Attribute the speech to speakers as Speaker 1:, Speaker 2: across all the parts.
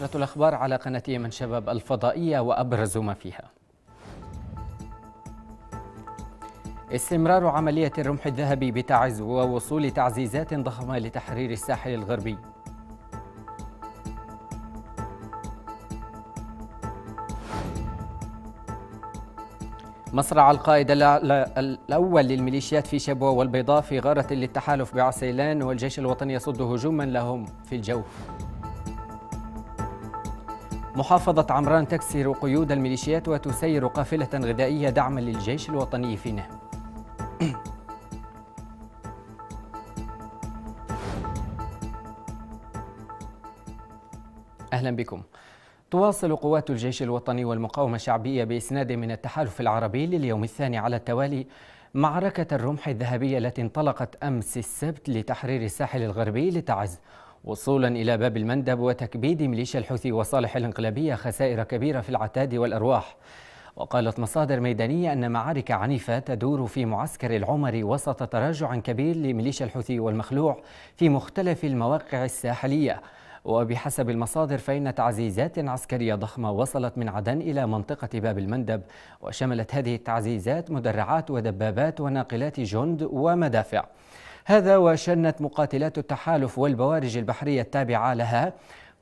Speaker 1: نشرة الأخبار على قناة يمن شباب الفضائية وأبرز ما فيها استمرار عملية الرمح الذهبي بتعز ووصول تعزيزات ضخمة لتحرير الساحل الغربي مصرع القائد الأول للميليشيات في شبوة والبيضاء في غارة للتحالف بعسيلان والجيش الوطني يصد هجوما لهم في الجوف محافظة عمران تكسر قيود الميليشيات وتسير قافلة غذائية دعما للجيش الوطني في نهم أهلا بكم تواصل قوات الجيش الوطني والمقاومة الشعبية بإسناد من التحالف العربي لليوم الثاني على التوالي معركة الرمح الذهبية التي انطلقت أمس السبت لتحرير الساحل الغربي لتعز وصولا إلى باب المندب وتكبيد ميليشيا الحوثي وصالح الانقلابية خسائر كبيرة في العتاد والأرواح وقالت مصادر ميدانية أن معارك عنيفة تدور في معسكر العمر وسط تراجع كبير لميليشيا الحوثي والمخلوع في مختلف المواقع الساحلية وبحسب المصادر فإن تعزيزات عسكرية ضخمة وصلت من عدن إلى منطقة باب المندب وشملت هذه التعزيزات مدرعات ودبابات وناقلات جند ومدافع هذا وشنت مقاتلات التحالف والبوارج البحرية التابعة لها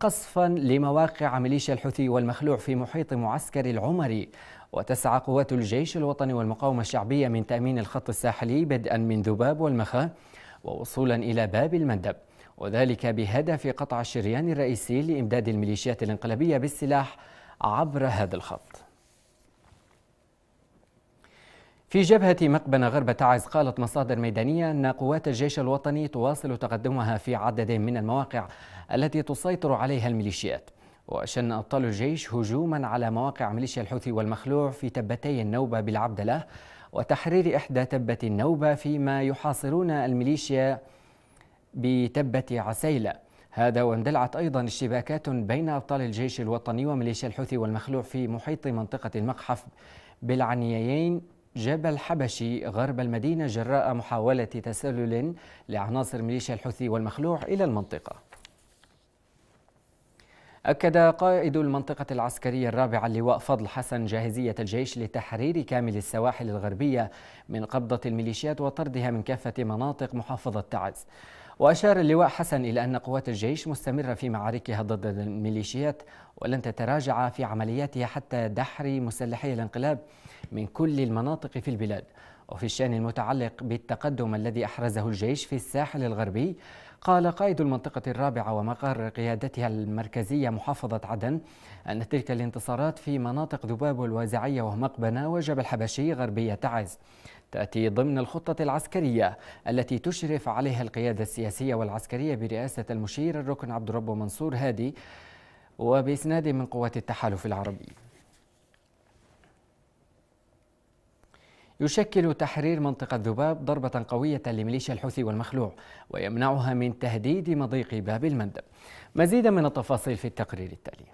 Speaker 1: قصفا لمواقع ميليشيا الحوثي والمخلوع في محيط معسكر العمري وتسعى قوات الجيش الوطني والمقاومة الشعبية من تأمين الخط الساحلي بدءا من ذباب والمخا ووصولا إلى باب المندب وذلك بهدف قطع الشريان الرئيسي لإمداد الميليشيات الانقلابية بالسلاح عبر هذا الخط في جبهة مقبنة غرب تعز قالت مصادر ميدانية أن قوات الجيش الوطني تواصل تقدمها في عدد من المواقع التي تسيطر عليها الميليشيات وشن أبطال الجيش هجوما على مواقع ميليشيا الحوثي والمخلوع في تبتي النوبة بالعبدلة وتحرير إحدى تبة النوبة فيما يحاصرون الميليشيا بتبة عسيلة هذا واندلعت أيضا اشتباكات بين أبطال الجيش الوطني وميليشيا الحوثي والمخلوع في محيط منطقة المقحف بالعنيين جبل حبشي غرب المدينة جراء محاولة تسلل لعناصر ميليشيا الحوثي والمخلوع إلى المنطقة أكد قائد المنطقة العسكرية الرابعة اللواء فضل حسن جاهزية الجيش لتحرير كامل السواحل الغربية من قبضة الميليشيات وطردها من كافة مناطق محافظة تعز وأشار اللواء حسن إلى أن قوات الجيش مستمرة في معاركها ضد الميليشيات ولن تتراجع في عملياتها حتى دحر مسلحي الانقلاب من كل المناطق في البلاد وفي الشأن المتعلق بالتقدم الذي أحرزه الجيش في الساحل الغربي قال قائد المنطقة الرابعة ومقر قيادتها المركزية محافظة عدن أن تلك الانتصارات في مناطق ذباب والوازعية ومقبنة وجبل حبشي غربية تعز تأتي ضمن الخطة العسكرية التي تشرف عليها القيادة السياسية والعسكرية برئاسة المشير الركن عبد ربه منصور هادي وبإسناد من قوات التحالف العربي يشكل تحرير منطقة ذباب ضربة قوية لميليشيا الحوثي والمخلوع ويمنعها من تهديد مضيق باب المندب مزيدا من التفاصيل في التقرير التالي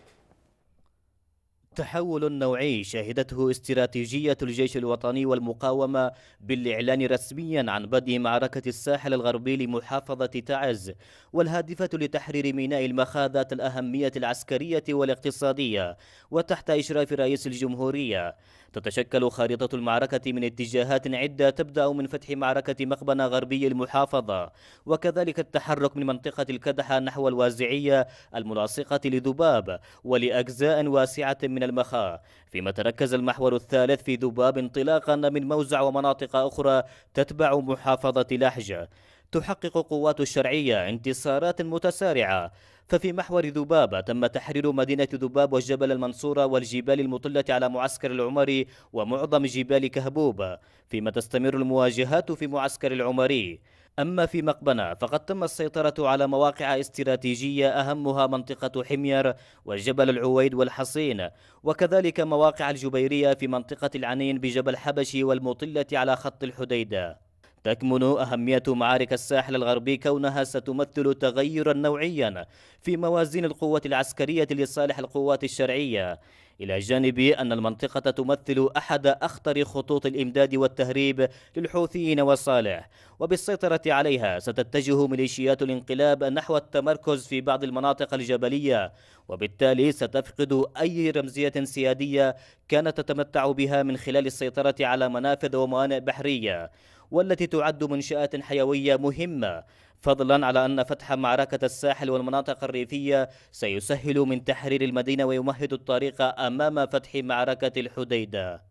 Speaker 2: تحول نوعي شهدته استراتيجية الجيش الوطني والمقاومة بالإعلان رسميا عن بدء معركة الساحل الغربي لمحافظة تعز والهادفة لتحرير ميناء المخاذات الأهمية العسكرية والاقتصادية وتحت إشراف رئيس الجمهورية تتشكل خارطة المعركة من اتجاهات عدة تبدأ من فتح معركة مقبنة غربي المحافظة وكذلك التحرك من منطقة الكدحة نحو الوازعية الملاصقة لذباب ولأجزاء واسعة من المخا فيما تركز المحور الثالث في ذباب انطلاقا من موزع ومناطق أخرى تتبع محافظة لحجة تحقق قوات الشرعية انتصارات متسارعة ففي محور ذبابة تم تحرير مدينة ذباب وجبل المنصورة والجبال المطلة على معسكر العمري ومعظم جبال كهبوب فيما تستمر المواجهات في معسكر العمري أما في مقبنة فقد تم السيطرة على مواقع استراتيجية أهمها منطقة حمير وجبل العويد والحصين وكذلك مواقع الجبيرية في منطقة العنين بجبل حبشي والمطلة على خط الحديدة تكمن أهمية معارك الساحل الغربي كونها ستمثل تغيرا نوعيا في موازين القوة العسكرية لصالح القوات الشرعية إلى جانب أن المنطقة تمثل أحد أخطر خطوط الإمداد والتهريب للحوثيين وصالح وبالسيطرة عليها ستتجه ميليشيات الانقلاب نحو التمركز في بعض المناطق الجبلية وبالتالي ستفقد أي رمزية سيادية كانت تتمتع بها من خلال السيطرة على منافذ وموانئ بحرية والتي تعد منشآت حيوية مهمة فضلا على أن فتح معركة الساحل والمناطق الريفية سيسهل من تحرير المدينة ويمهد الطريق أمام فتح معركة الحديدة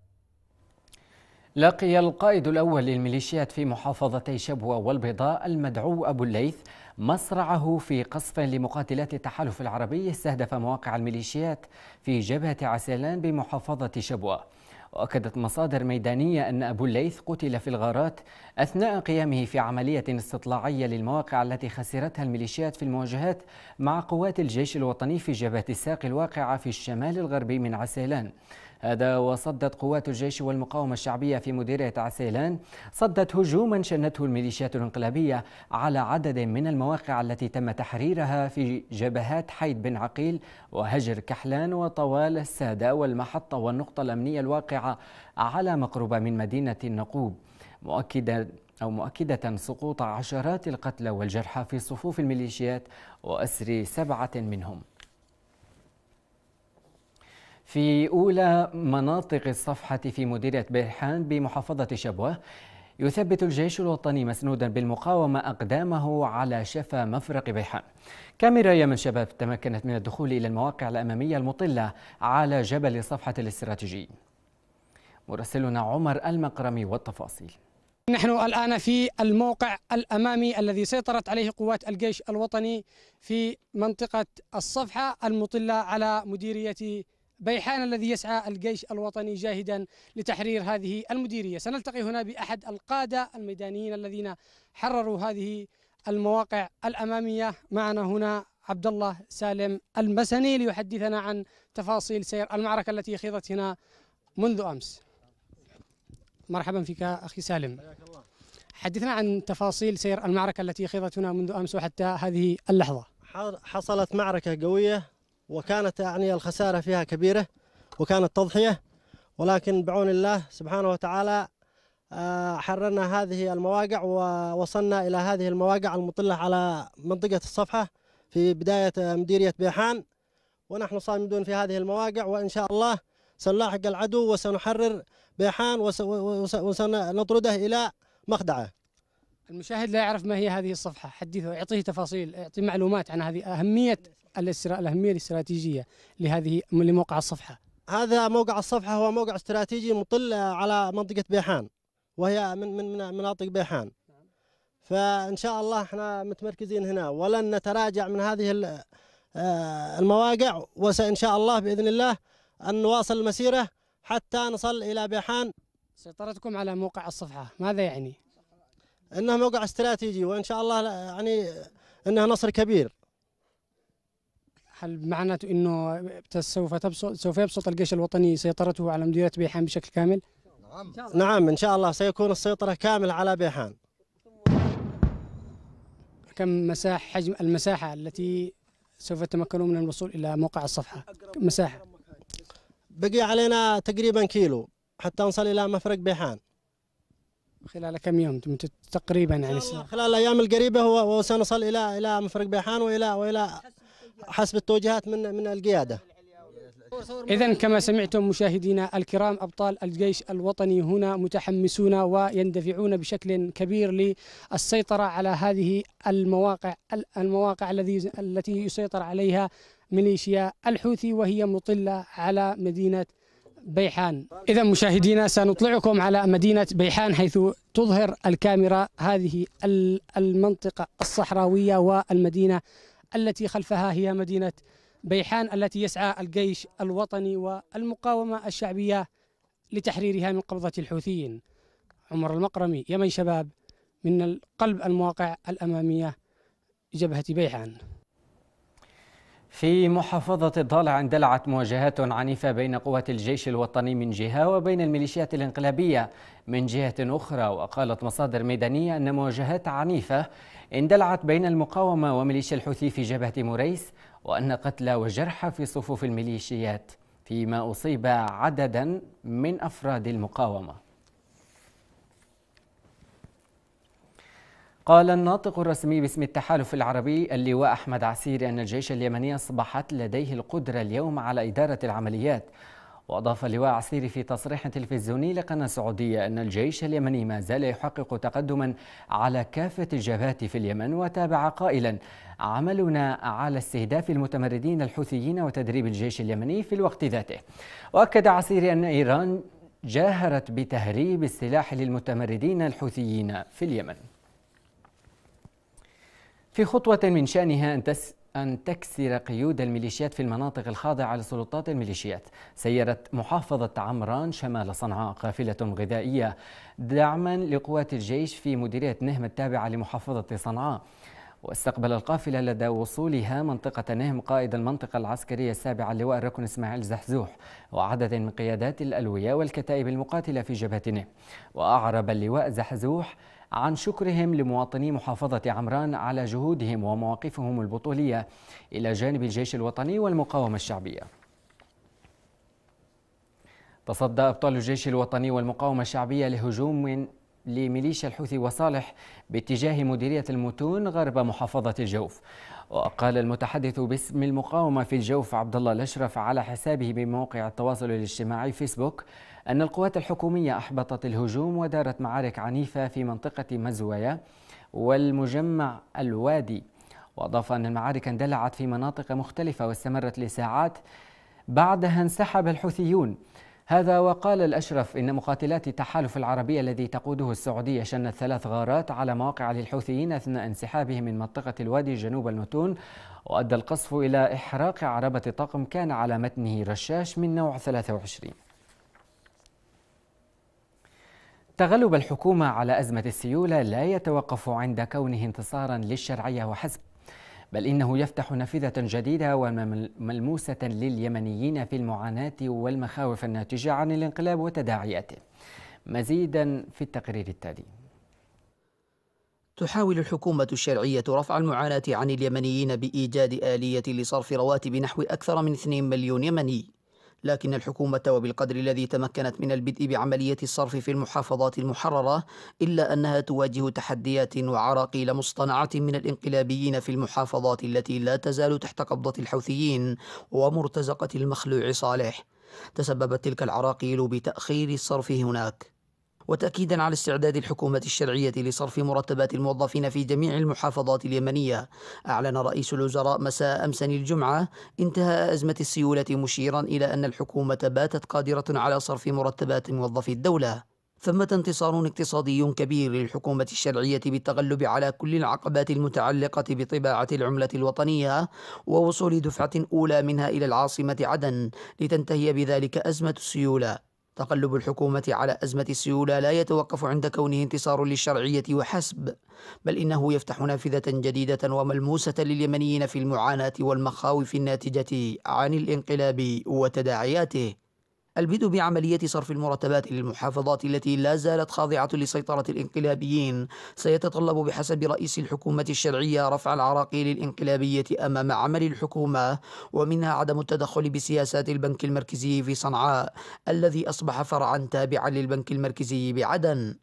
Speaker 1: لقي القائد الأول للميليشيات في محافظتي شبوة والبيضاء المدعو أبو الليث مصرعه في قصف لمقاتلات التحالف العربي استهدف مواقع الميليشيات في جبهة عسلان بمحافظة شبوة وأكدت مصادر ميدانية أن أبو الليث قتل في الغارات أثناء قيامه في عملية استطلاعية للمواقع التي خسرتها الميليشيات في المواجهات مع قوات الجيش الوطني في جبهة الساق الواقعة في الشمال الغربي من عسيلان هذا وصدت قوات الجيش والمقاومة الشعبية في مديرية عسيلان صدت هجوما شنته الميليشيات الانقلابية على عدد من المواقع التي تم تحريرها في جبهات حيد بن عقيل وهجر كحلان وطوال السادة والمحطة والنقطة الأمنية الواقعة على مقربة من مدينة النقوب مؤكدا أو مؤكدة سقوط عشرات القتلى والجرحى في صفوف الميليشيات وأسر سبعة منهم في أولى مناطق الصفحة في مديرية بيرحان بمحافظة شبوة يثبت الجيش الوطني مسنودا بالمقاومة أقدامه على شفا مفرق بيحان كاميرا يمن شباب تمكنت من الدخول إلى المواقع الأمامية المطلة على جبل الصفحة الاستراتيجي مراسلنا عمر المقرمي والتفاصيل
Speaker 3: نحن الآن في الموقع الأمامي الذي سيطرت عليه قوات الجيش الوطني في منطقة الصفحة المطلة على مديرية بيحان الذي يسعى الجيش الوطني جاهدا لتحرير هذه المديرية سنلتقي هنا بأحد القادة الميدانيين الذين حرروا هذه المواقع الأمامية معنا هنا عبد الله سالم المسني ليحدثنا عن تفاصيل سير المعركة التي خيضت هنا منذ أمس مرحبا فيك أخي سالم حدثنا عن تفاصيل سير المعركة التي خيضت هنا منذ أمس وحتى هذه
Speaker 4: اللحظة حصلت معركة قوية وكانت يعني الخسارة فيها كبيرة وكانت تضحية ولكن بعون الله سبحانه وتعالى آه، حررنا هذه المواقع ووصلنا إلى هذه المواقع المطلة على منطقة الصفحة في بداية آه، مديرية بيحان ونحن صامدون في هذه المواقع وإن شاء الله سنلاحق العدو وسنحرر بيحان وسنطرده إلى مخدعه
Speaker 3: المشاهد لا يعرف ما هي هذه الصفحة حدثه اعطيه تفاصيل اعطيه معلومات عن هذه أهمية الاهميه الاستراتيجيه لهذه لموقع الصفحه؟ هذا موقع الصفحه هو موقع استراتيجي مطل على منطقه بيحان
Speaker 4: وهي من من من مناطق بيحان فان شاء الله احنا متمركزين هنا ولن نتراجع من هذه آه، المواقع وسان شاء الله باذن الله ان نواصل المسيره حتى نصل الى بيحان سيطرتكم على موقع الصفحه ماذا يعني؟ انه موقع استراتيجي وان شاء الله يعني انه نصر كبير
Speaker 3: هل معناته انه سوف تبسط سوف يبسط الجيش الوطني سيطرته على مديريه بيحان بشكل كامل؟ نعم
Speaker 4: نعم ان شاء الله سيكون السيطره كامله على بيحان
Speaker 3: كم مساحه حجم المساحه التي سوف يتمكنون من الوصول الى موقع الصفحه مساحه
Speaker 4: بقي علينا تقريبا كيلو حتى نصل الى مفرق بيحان
Speaker 3: خلال كم يوم تقريبا يعني خلال
Speaker 4: الايام القريبه وسنصل الى الى مفرق بيحان
Speaker 3: والى والى حسب التوجيهات من من القياده إذا كما سمعتم مشاهدينا الكرام أبطال الجيش الوطني هنا متحمسون ويندفعون بشكل كبير للسيطرة على هذه المواقع المواقع الذي التي يسيطر عليها ميليشيا الحوثي وهي مطلة على مدينة بيحان إذا مشاهدينا سنطلعكم على مدينة بيحان حيث تظهر الكاميرا هذه المنطقة الصحراوية والمدينة التي خلفها هي مدينة بيحان التي يسعى الجيش الوطني والمقاومة الشعبية لتحريرها من قبضة الحوثيين عمر المقرمي يمن شباب من القلب المواقع الأمامية جبهة بيحان
Speaker 1: في محافظة الضالع اندلعت مواجهات عنيفة بين قوات الجيش الوطني من جهة وبين الميليشيات الانقلابية من جهة أخرى وقالت مصادر ميدانية أن مواجهات عنيفة اندلعت بين المقاومة وميليشيا الحوثي في جبهة موريس وأن قتلى وجرحى في صفوف الميليشيات فيما أصيب عددا من أفراد المقاومة قال الناطق الرسمي باسم التحالف العربي اللواء أحمد عسيري أن الجيش اليمني أصبحت لديه القدرة اليوم على إدارة العمليات وأضاف اللواء عسيري في تصريح تلفزيوني لقناة سعودية أن الجيش اليمني ما زال يحقق تقدما على كافة الجبهات في اليمن وتابع قائلا عملنا على استهداف المتمردين الحوثيين وتدريب الجيش اليمني في الوقت ذاته وأكد عسيري أن إيران جاهرت بتهريب السلاح للمتمردين الحوثيين في اليمن في خطوة من شأنها أن تس أن تكسر قيود الميليشيات في المناطق الخاضعة لسلطات الميليشيات سيرت محافظة عمران شمال صنعاء قافلة غذائية دعما لقوات الجيش في مديرية نهم التابعة لمحافظة صنعاء واستقبل القافلة لدى وصولها منطقة نهم قائد المنطقة العسكرية السابعة لواء الركن إسماعيل زحزوح وعدد من قيادات الألوية والكتائب المقاتلة في جبهة نهم وأعرب اللواء زحزوح عن شكرهم لمواطني محافظة عمران على جهودهم ومواقفهم البطولية إلى جانب الجيش الوطني والمقاومة الشعبية تصدى أبطال الجيش الوطني والمقاومة الشعبية لهجوم من لميليشيا الحوثي وصالح باتجاه مديرية المتون غرب محافظة الجوف وقال المتحدث باسم المقاومة في الجوف عبد الله الأشرف على حسابه بموقع التواصل الاجتماعي فيسبوك أن القوات الحكومية أحبطت الهجوم ودارت معارك عنيفة في منطقة مزوية والمجمع الوادي وأضاف أن المعارك اندلعت في مناطق مختلفة واستمرت لساعات بعدها انسحب الحوثيون هذا وقال الأشرف إن مقاتلات التحالف العربي الذي تقوده السعودية شنت ثلاث غارات على مواقع للحوثيين أثناء انسحابهم من منطقة الوادي جنوب المتون وأدى القصف إلى إحراق عربة طاقم كان على متنه رشاش من نوع 23 تغلب الحكومة على أزمة السيولة لا يتوقف عند كونه انتصارا للشرعية وحسب بل إنه يفتح نافذة جديدة وملموسة لليمنيين في المعاناة والمخاوف الناتجة عن الانقلاب وتداعياته مزيدا في التقرير التالي
Speaker 5: تحاول الحكومة الشرعية رفع المعاناة عن اليمنيين بإيجاد آلية لصرف رواتب نحو أكثر من 2 مليون يمني لكن الحكومة وبالقدر الذي تمكنت من البدء بعملية الصرف في المحافظات المحررة إلا أنها تواجه تحديات وعراقيل مصطنعة من الانقلابيين في المحافظات التي لا تزال تحت قبضة الحوثيين ومرتزقة المخلوع صالح تسببت تلك العراقيل بتأخير الصرف هناك وتأكيدا على استعداد الحكومة الشرعية لصرف مرتبات الموظفين في جميع المحافظات اليمنية أعلن رئيس الوزراء مساء أمس الجمعة انتهاء أزمة السيولة مشيرا إلى أن الحكومة باتت قادرة على صرف مرتبات موظفي الدولة ثمة انتصار اقتصادي كبير للحكومة الشرعية بالتغلب على كل العقبات المتعلقة بطباعة العملة الوطنية ووصول دفعة أولى منها إلى العاصمة عدن لتنتهي بذلك أزمة السيولة تقلب الحكومة على أزمة السيولة لا يتوقف عند كونه انتصار للشرعية وحسب بل إنه يفتح نافذة جديدة وملموسة لليمنيين في المعاناة والمخاوف الناتجة عن الانقلاب وتداعياته البدء بعملية صرف المرتبات للمحافظات التي لا زالت خاضعة لسيطرة الإنقلابيين سيتطلب بحسب رئيس الحكومة الشرعية رفع العراقيل الإنقلابية أمام عمل الحكومة ومنها عدم التدخل بسياسات البنك المركزي في صنعاء الذي أصبح فرعا تابعا للبنك المركزي بعدن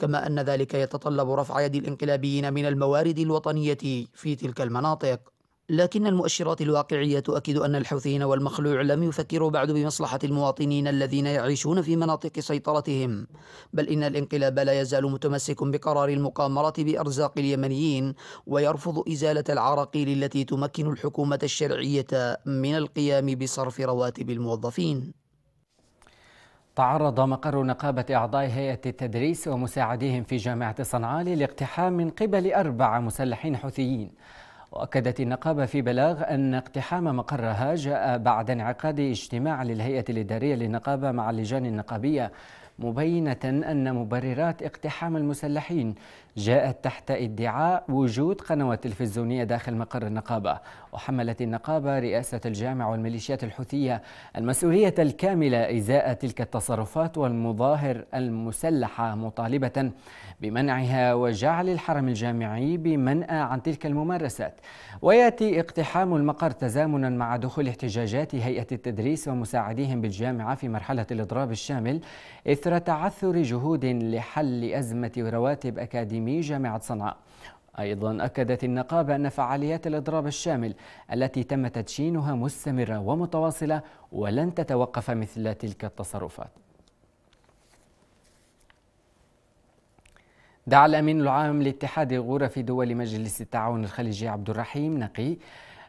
Speaker 5: كما أن ذلك يتطلب رفع يد الانقلابيين من الموارد الوطنية في تلك المناطق لكن المؤشرات الواقعية تؤكد أن الحوثيين والمخلوع لم يفكروا بعد بمصلحة المواطنين الذين يعيشون في مناطق سيطرتهم بل إن الانقلاب لا يزال متمسك بقرار المقامرة بأرزاق اليمنيين ويرفض إزالة العراقيل التي تمكن الحكومة الشرعية من القيام بصرف رواتب الموظفين تعرض مقر نقابة أعضاء هيئة التدريس ومساعديهم في
Speaker 1: جامعة صنعاء للاقتحام من قبل أربع مسلحين حوثيين وأكدت النقابة في بلاغ أن اقتحام مقرها جاء بعد انعقاد اجتماع للهيئة الإدارية للنقابة مع اللجان النقابية مبينة أن مبررات اقتحام المسلحين جاءت تحت ادعاء وجود قنوة تلفزيونية داخل مقر النقابة وحملت النقابة رئاسة الجامع والميليشيات الحوثية المسؤولية الكاملة إزاء تلك التصرفات والمظاهر المسلحة مطالبة بمنعها وجعل الحرم الجامعي بمنأى عن تلك الممارسات ويأتي اقتحام المقر تزامنا مع دخول احتجاجات هيئة التدريس ومساعديهم بالجامعة في مرحلة الإضراب الشامل إثر إثر تعثر جهود لحل أزمة رواتب أكاديمي جامعة صنعاء أيضا أكدت النقابة أن فعاليات الإضراب الشامل التي تم تدشينها مستمرة ومتواصلة ولن تتوقف مثل تلك التصرفات دعا الأمين العام لاتحاد غرف دول مجلس التعاون الخليجي عبد الرحيم نقي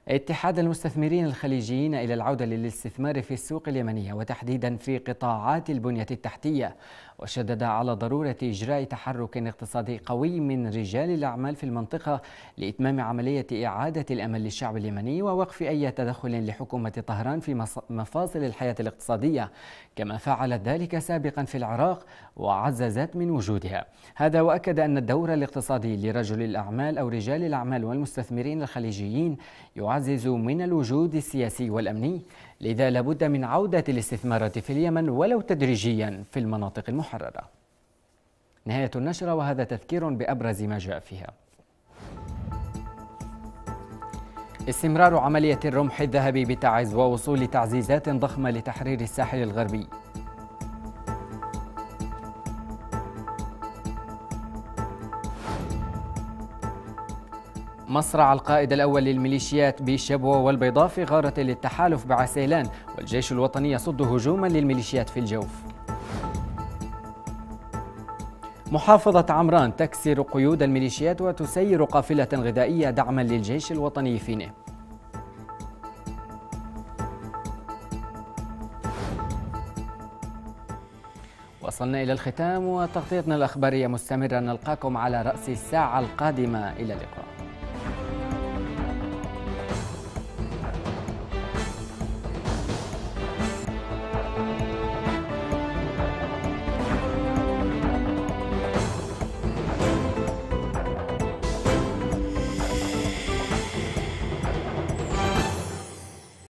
Speaker 1: اتحاد المستثمرين الخليجيين إلى العودة للاستثمار في السوق اليمنية وتحديدا في قطاعات البنية التحتية وشدد على ضرورة إجراء تحرك اقتصادي قوي من رجال الأعمال في المنطقة لإتمام عملية إعادة الأمل للشعب اليمني ووقف أي تدخل لحكومة طهران في مفاصل الحياة الاقتصادية كما فعلت ذلك سابقا في العراق وعززت من وجودها هذا وأكد أن الدور الاقتصادي لرجل الأعمال أو رجال الأعمال والمستثمرين الخليجيين يعزز من الوجود السياسي والأمني لذا لابد من عودة الاستثمارات في اليمن ولو تدريجيا في المناطق المحررة نهاية النشرة وهذا تذكير بأبرز ما جاء فيها استمرار عملية الرمح الذهبي بتعز ووصول تعزيزات ضخمة لتحرير الساحل الغربي مصرع القائد الأول للميليشيات بشبوة والبيضاء في غارة للتحالف بعسيلان والجيش الوطني يصد هجوما للميليشيات في الجوف محافظة عمران تكسر قيود الميليشيات وتسير قافلة غذائية دعما للجيش الوطني في نه. وصلنا إلى الختام وتغطيتنا الأخبارية مستمرة نلقاكم على رأس الساعة القادمة إلى اللقاء